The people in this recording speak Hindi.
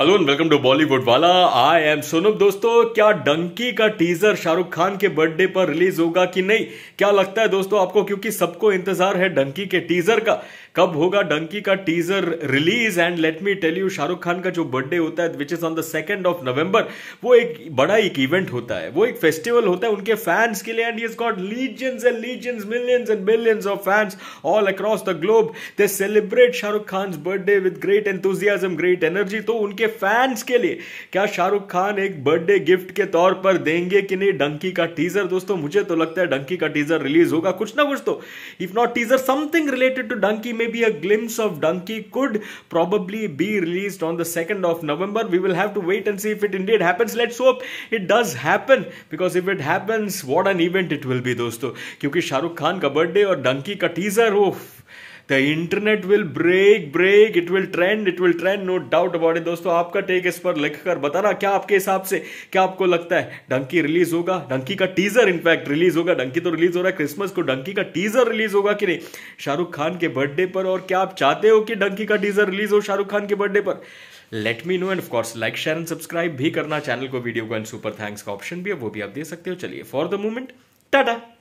hello and welcome to Bollywood वाला आई एम सोनम दोस्तों क्या डंकी का टीजर शाहरुख खान के बर्थडे पर रिलीज होगा कि नहीं क्या लगता है दोस्तों आपको क्योंकि सबको इंतजार है डंकी के टीजर का कब होगा डंकी का teaser release and let me tell you Shahrukh Khan का जो बर्थडे होता है which is on the second of November वो एक बड़ा एक इवेंट होता है वो एक फेस्टिवल होता है उनके फैंस के लिए and is got legions and millions and millions of fans all across the globe they celebrate Shahrukh Khan birthday with great enthusiasm great energy तो उनके फैंस के लिए क्या शाहरुख खान एक बर्थडे गिफ्ट के तौर पर देंगे कि नहीं डंकी का टीजर दोस्तों मुझे तो लगता है डंकी का टीजर रिलीज होगा कुछ ना कुछ तो if not teaser something related to Dunki may be a glimpse of Dunki could probably be release on the second of November we will have to wait and see if it indeed happens let's hope it does happen because if it happens what an event it will be दोस्तों क्योंकि शाहरुख खान का बर्थडे और डंकी का टीजर हो the internet will break break it will trend it will trend no doubt about it दोस्तों आपका टेक इस पर लिखकर बताना क्या आपके हिसाब से क्या आपको लगता है डंकी रिलीज होगा डंकी का टीजर इनफैक्ट रिलीज होगा डंकी तो रिलीज हो रहा है क्रिसमस को डंकी का टीजर रिलीज होगा कि नहीं शाहरुख खान के बर्थडे पर और क्या आप चाहते हो कि डंकी का टीजर रिलीज हो शाहरुख खान के बर्थडे पर let me know and of course like share and subscribe भी करना चैनल को वीडियो को एंड सुपर थैंक्स का ऑप्शन भी है वो भी आप दे सकते हो चलिए फॉर द मोमेंट टाटा